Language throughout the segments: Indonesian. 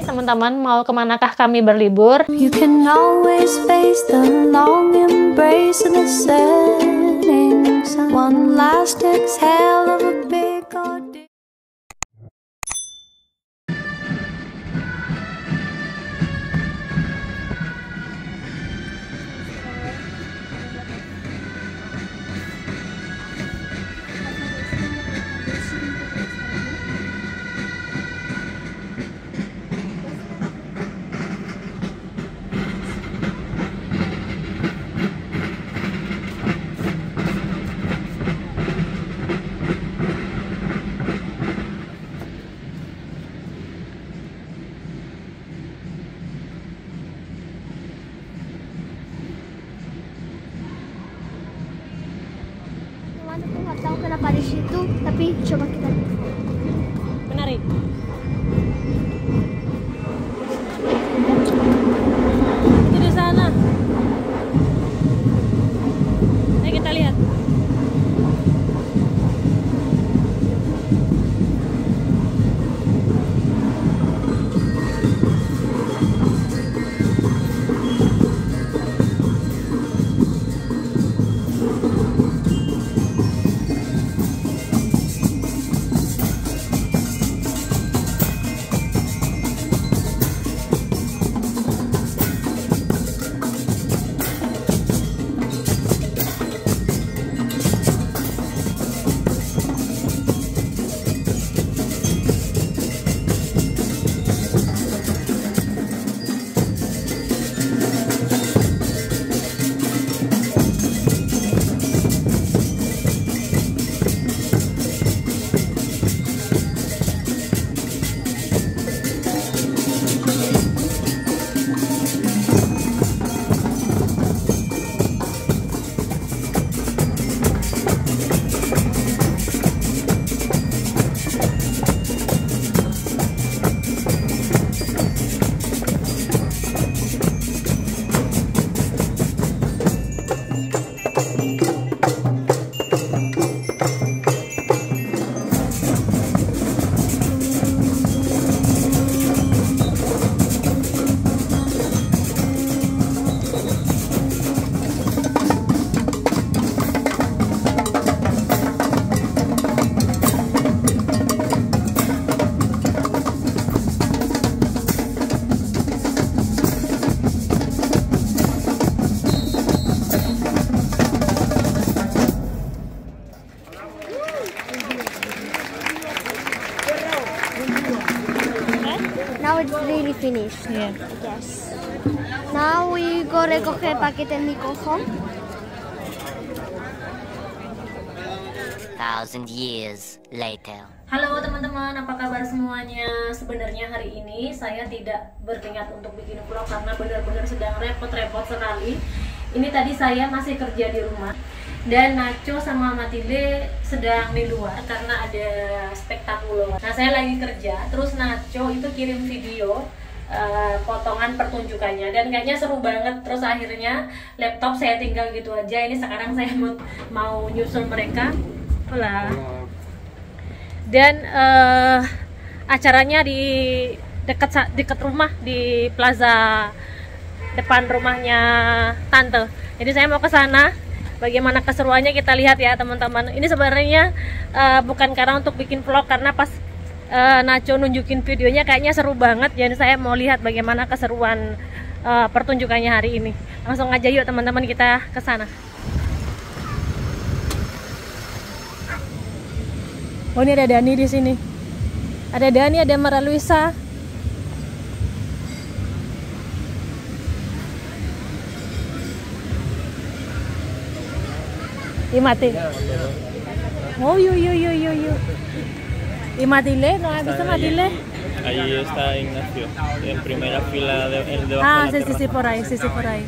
deh teman-teman mau kemanakah kami berlibur. You can always face the long embrace of the setting One last exhale of a kenapa di situ tapi coba kita menarik it's really finished. Yeah. Yes. Now we go recoger paquete and we go home. Thousand years later. Halo teman-teman, apa kabar semuanya? Sebenarnya hari ini saya tidak berniat untuk bikin vlog karena benar-benar sedang repot-repot sekali. Ini tadi saya masih kerja di rumah dan Nacho sama Matilde sedang di luar karena ada spektakuler. Nah saya lagi kerja, terus Nacho itu kirim video uh, potongan pertunjukannya dan kayaknya seru banget. Terus akhirnya laptop saya tinggal gitu aja. Ini sekarang saya mau mau nyusul mereka. Pulang. Dan uh, acaranya di dekat dekat rumah di plaza depan rumahnya tante. Jadi saya mau ke sana bagaimana keseruannya kita lihat ya teman-teman ini sebenarnya uh, bukan karena untuk bikin vlog karena pas uh, Nacho nunjukin videonya kayaknya seru banget jadi saya mau lihat bagaimana keseruan uh, pertunjukannya hari ini langsung aja yuk teman-teman kita ke sana Oh ini ada Dani di sini. Ada Dani, ada Mara Luisa, Y Mati. Uy, uy, uy, uy, uy. ¿Y Matilde? ¿No has visto Matilde? Ahí está Ignacio, en primera fila de, el ah, sí, sí, sí, por ahí, sí, sí, por ahí.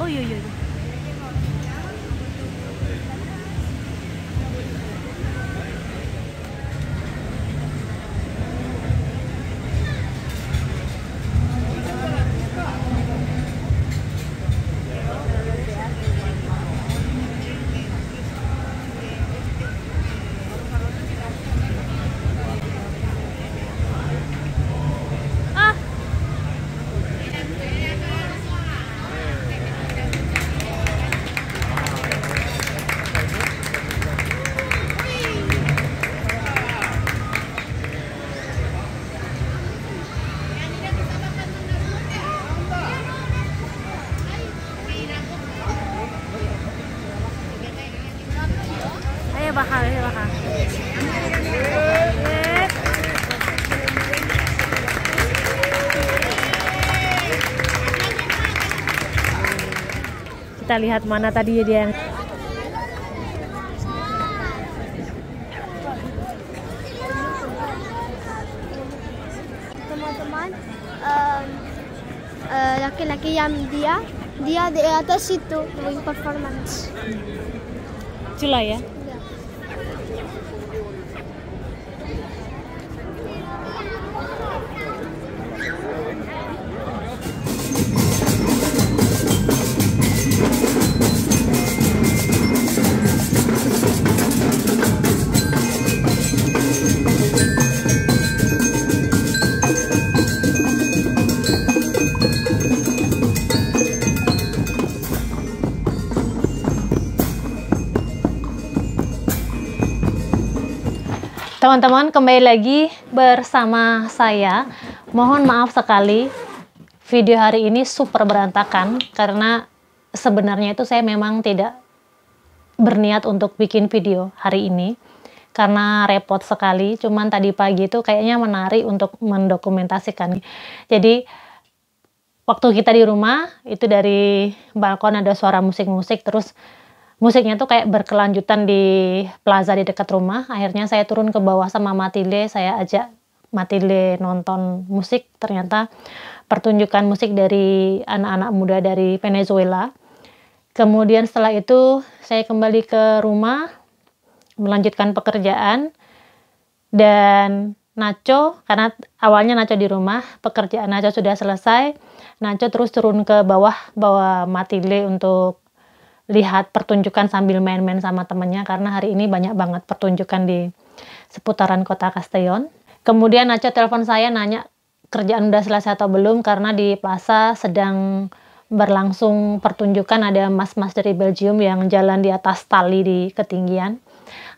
Uy, uy, uy. Kita lihat mana tadi ya dia yang teman-teman eh, laki-laki yang dia dia di atas situ performance Cula ya Teman-teman, kembali lagi bersama saya. Mohon maaf sekali video hari ini super berantakan karena sebenarnya itu saya memang tidak berniat untuk bikin video hari ini karena repot sekali. Cuman tadi pagi itu kayaknya menarik untuk mendokumentasikan. Jadi waktu kita di rumah itu dari balkon ada suara musik-musik terus musiknya tuh kayak berkelanjutan di plaza di dekat rumah. Akhirnya saya turun ke bawah sama Matile, saya ajak Matile nonton musik. Ternyata pertunjukan musik dari anak-anak muda dari Venezuela. Kemudian setelah itu saya kembali ke rumah melanjutkan pekerjaan dan Nacho karena awalnya Nacho di rumah, pekerjaan Nacho sudah selesai. Nacho terus turun ke bawah bawa Matile untuk lihat pertunjukan sambil main-main sama temannya karena hari ini banyak banget pertunjukan di seputaran kota Castellon. Kemudian Nacho telepon saya nanya kerjaan udah selesai atau belum karena di plaza sedang berlangsung pertunjukan ada mas-mas dari Belgium yang jalan di atas tali di ketinggian.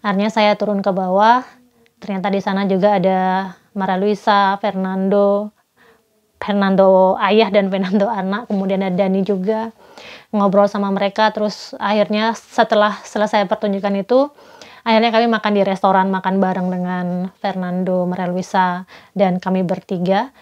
Akhirnya saya turun ke bawah. Ternyata di sana juga ada Mara Luisa, Fernando, Fernando ayah dan Fernando anak, kemudian ada Dani juga ngobrol sama mereka terus akhirnya setelah selesai pertunjukan itu akhirnya kami makan di restoran makan bareng dengan Fernando Merelwisa dan kami bertiga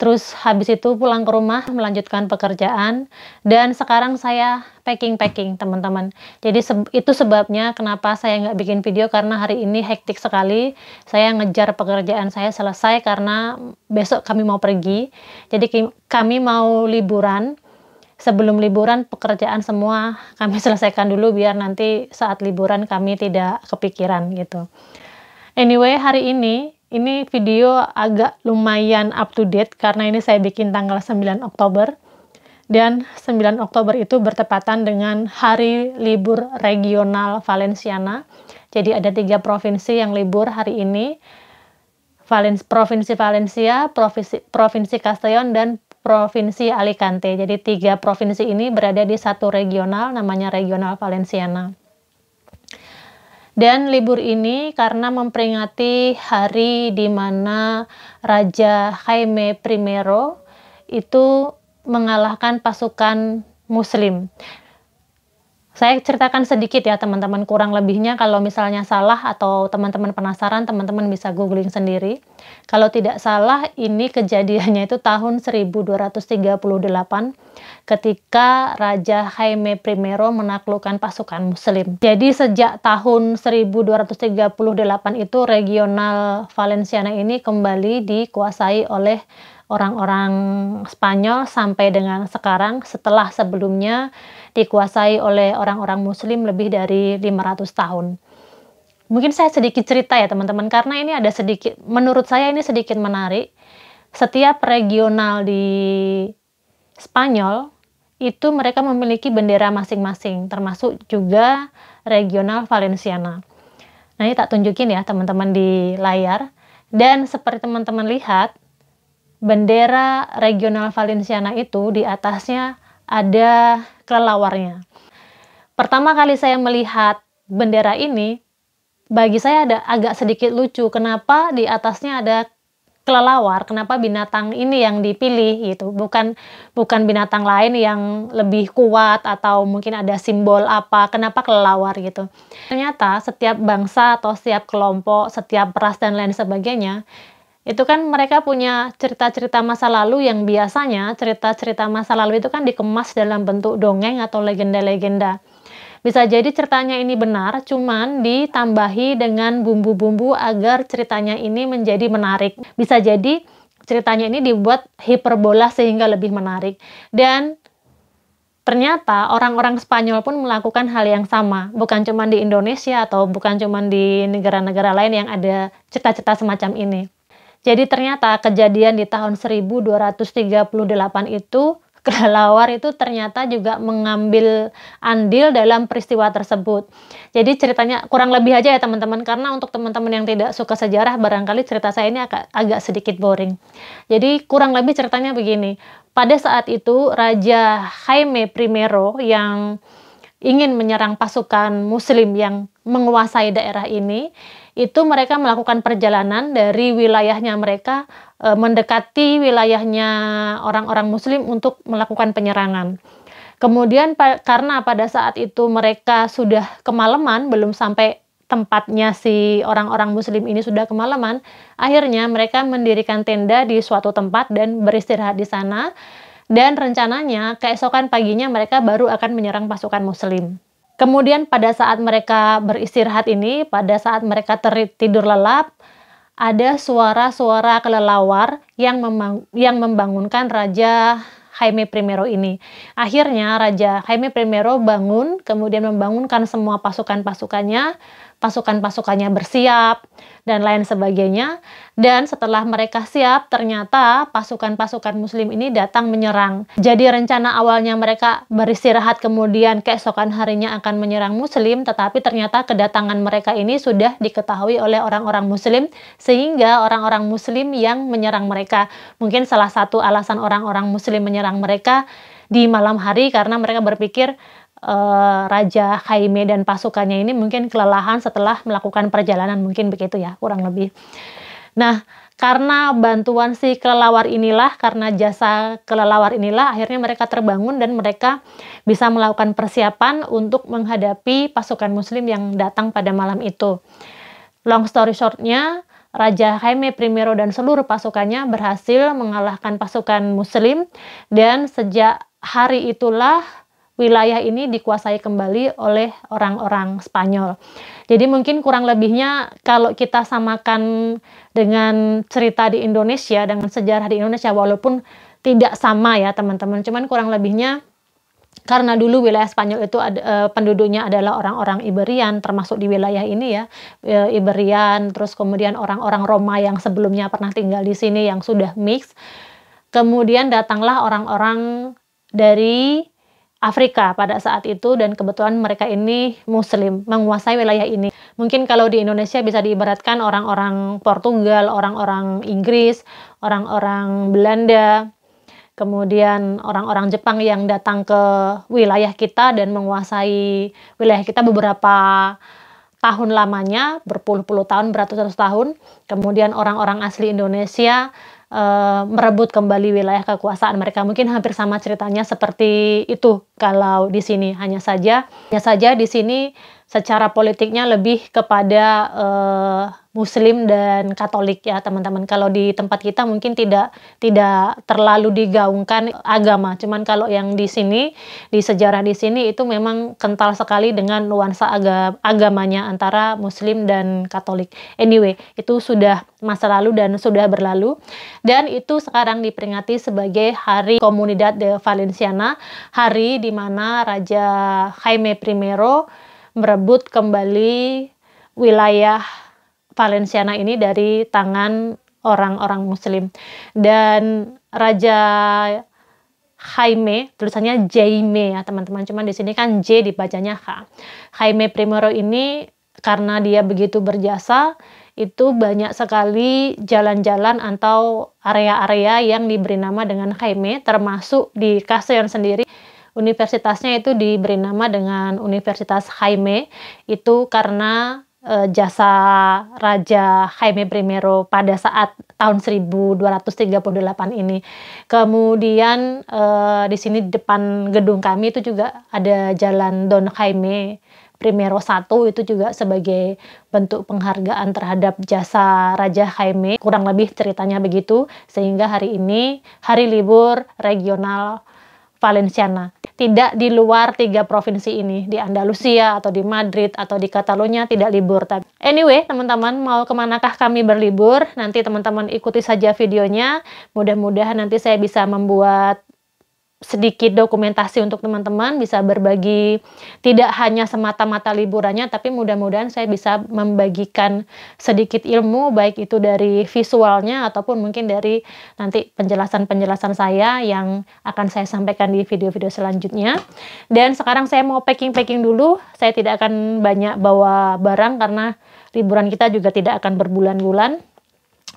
terus habis itu pulang ke rumah melanjutkan pekerjaan dan sekarang saya packing packing teman-teman jadi se itu sebabnya kenapa saya nggak bikin video karena hari ini hektik sekali saya ngejar pekerjaan saya selesai karena besok kami mau pergi jadi kami mau liburan sebelum liburan pekerjaan semua kami selesaikan dulu biar nanti saat liburan kami tidak kepikiran gitu. Anyway, hari ini ini video agak lumayan up to date karena ini saya bikin tanggal 9 Oktober. Dan 9 Oktober itu bertepatan dengan hari libur regional Valenciana. Jadi ada tiga provinsi yang libur hari ini. Provinsi Valencia, Provinsi, Provinsi Castellon, dan Provinsi Alicante. Jadi tiga provinsi ini berada di satu regional namanya Regional Valenciana. Dan libur ini karena memperingati hari di mana Raja Jaime I itu mengalahkan pasukan Muslim. Saya ceritakan sedikit ya teman-teman kurang lebihnya kalau misalnya salah atau teman-teman penasaran teman-teman bisa googling sendiri. Kalau tidak salah ini kejadiannya itu tahun 1238 ketika Raja Jaime I menaklukkan pasukan muslim. Jadi sejak tahun 1238 itu regional Valenciana ini kembali dikuasai oleh orang-orang Spanyol sampai dengan sekarang setelah sebelumnya dikuasai oleh orang-orang muslim lebih dari 500 tahun. Mungkin saya sedikit cerita ya teman-teman karena ini ada sedikit menurut saya ini sedikit menarik. Setiap regional di Spanyol itu mereka memiliki bendera masing-masing termasuk juga regional Valenciana. Nah, ini tak tunjukin ya teman-teman di layar. Dan seperti teman-teman lihat, bendera regional Valenciana itu di atasnya ada kelelawarnya. Pertama kali saya melihat bendera ini, bagi saya ada agak sedikit lucu. Kenapa di atasnya ada kelelawar? Kenapa binatang ini yang dipilih gitu? Bukan bukan binatang lain yang lebih kuat atau mungkin ada simbol apa? Kenapa kelelawar gitu? Ternyata setiap bangsa atau setiap kelompok, setiap ras dan lain sebagainya itu kan mereka punya cerita-cerita masa lalu yang biasanya cerita-cerita masa lalu itu kan dikemas dalam bentuk dongeng atau legenda-legenda. Bisa jadi ceritanya ini benar, cuman ditambahi dengan bumbu-bumbu agar ceritanya ini menjadi menarik. Bisa jadi ceritanya ini dibuat hiperbola sehingga lebih menarik. Dan ternyata orang-orang Spanyol pun melakukan hal yang sama. Bukan cuma di Indonesia atau bukan cuma di negara-negara lain yang ada cerita-cerita semacam ini. Jadi ternyata kejadian di tahun 1238 itu kelelawar itu ternyata juga mengambil andil dalam peristiwa tersebut. Jadi ceritanya kurang lebih aja ya teman-teman karena untuk teman-teman yang tidak suka sejarah barangkali cerita saya ini agak, agak sedikit boring. Jadi kurang lebih ceritanya begini. Pada saat itu Raja Jaime Primero yang ingin menyerang pasukan muslim yang menguasai daerah ini itu mereka melakukan perjalanan dari wilayahnya mereka e, mendekati wilayahnya orang-orang muslim untuk melakukan penyerangan. Kemudian pa karena pada saat itu mereka sudah kemalaman, belum sampai tempatnya si orang-orang muslim ini sudah kemalaman, akhirnya mereka mendirikan tenda di suatu tempat dan beristirahat di sana. Dan rencananya keesokan paginya mereka baru akan menyerang pasukan muslim. Kemudian pada saat mereka beristirahat ini, pada saat mereka tidur lelap, ada suara-suara kelelawar yang, yang membangunkan Raja Jaime Primero ini. Akhirnya Raja Jaime Primero bangun, kemudian membangunkan semua pasukan-pasukannya, pasukan-pasukannya bersiap, dan lain sebagainya. Dan setelah mereka siap, ternyata pasukan-pasukan muslim ini datang menyerang. Jadi rencana awalnya mereka beristirahat kemudian keesokan harinya akan menyerang muslim, tetapi ternyata kedatangan mereka ini sudah diketahui oleh orang-orang muslim sehingga orang-orang muslim yang menyerang mereka. Mungkin salah satu alasan orang-orang muslim menyerang mereka di malam hari karena mereka berpikir Eh, Raja Jaime dan pasukannya ini mungkin kelelahan setelah melakukan perjalanan mungkin begitu ya kurang lebih. Nah, karena bantuan si kelelawar inilah, karena jasa kelelawar inilah akhirnya mereka terbangun dan mereka bisa melakukan persiapan untuk menghadapi pasukan muslim yang datang pada malam itu. Long story shortnya, Raja Jaime Primero dan seluruh pasukannya berhasil mengalahkan pasukan muslim dan sejak hari itulah wilayah ini dikuasai kembali oleh orang-orang Spanyol. Jadi mungkin kurang lebihnya kalau kita samakan dengan cerita di Indonesia dengan sejarah di Indonesia walaupun tidak sama ya teman-teman, cuman kurang lebihnya karena dulu wilayah Spanyol itu ad, e, penduduknya adalah orang-orang Iberian termasuk di wilayah ini ya e, Iberian terus kemudian orang-orang Roma yang sebelumnya pernah tinggal di sini yang sudah mix kemudian datanglah orang-orang dari Afrika pada saat itu dan kebetulan mereka ini muslim menguasai wilayah ini. Mungkin kalau di Indonesia bisa diibaratkan orang-orang Portugal, orang-orang Inggris, orang-orang Belanda, kemudian orang-orang Jepang yang datang ke wilayah kita dan menguasai wilayah kita beberapa tahun lamanya, berpuluh-puluh tahun, beratus-ratus tahun. Kemudian orang-orang asli Indonesia Eh, merebut kembali wilayah kekuasaan mereka. Mungkin hampir sama ceritanya seperti itu kalau di sini. Hanya saja, hanya saja di sini secara politiknya lebih kepada uh, Muslim dan Katolik ya teman-teman. Kalau di tempat kita mungkin tidak tidak terlalu digaungkan agama. Cuman kalau yang di sini di sejarah di sini itu memang kental sekali dengan nuansa aga, agamanya antara Muslim dan Katolik. Anyway, itu sudah masa lalu dan sudah berlalu dan itu sekarang diperingati sebagai Hari Comunidad de Valenciana, hari di mana Raja Jaime Primero merebut kembali wilayah Valenciana ini dari tangan orang-orang muslim. Dan Raja Jaime, tulisannya Jaime ya teman-teman, cuman di sini kan J dibacanya H. Jaime Primero ini karena dia begitu berjasa, itu banyak sekali jalan-jalan atau area-area yang diberi nama dengan Jaime, termasuk di Kaseon sendiri universitasnya itu diberi nama dengan Universitas Jaime itu karena e, jasa Raja Jaime I pada saat tahun 1238 ini. Kemudian e, di sini depan gedung kami itu juga ada jalan Don Jaime Primero satu itu juga sebagai bentuk penghargaan terhadap jasa Raja Jaime. Kurang lebih ceritanya begitu, sehingga hari ini hari libur regional Valenciana. Tidak di luar tiga provinsi ini, di Andalusia atau di Madrid atau di Catalonia tidak libur. Tapi Anyway, teman-teman mau kemanakah kami berlibur? Nanti teman-teman ikuti saja videonya. Mudah-mudahan nanti saya bisa membuat sedikit dokumentasi untuk teman-teman bisa berbagi tidak hanya semata-mata liburannya tapi mudah-mudahan saya bisa membagikan sedikit ilmu baik itu dari visualnya ataupun mungkin dari nanti penjelasan-penjelasan saya yang akan saya sampaikan di video-video selanjutnya dan sekarang saya mau packing-packing dulu saya tidak akan banyak bawa barang karena liburan kita juga tidak akan berbulan-bulan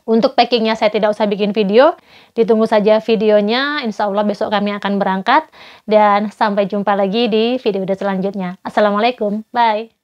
untuk packingnya saya tidak usah bikin video, ditunggu saja videonya, insya Allah besok kami akan berangkat, dan sampai jumpa lagi di video-video selanjutnya. Assalamualaikum, bye!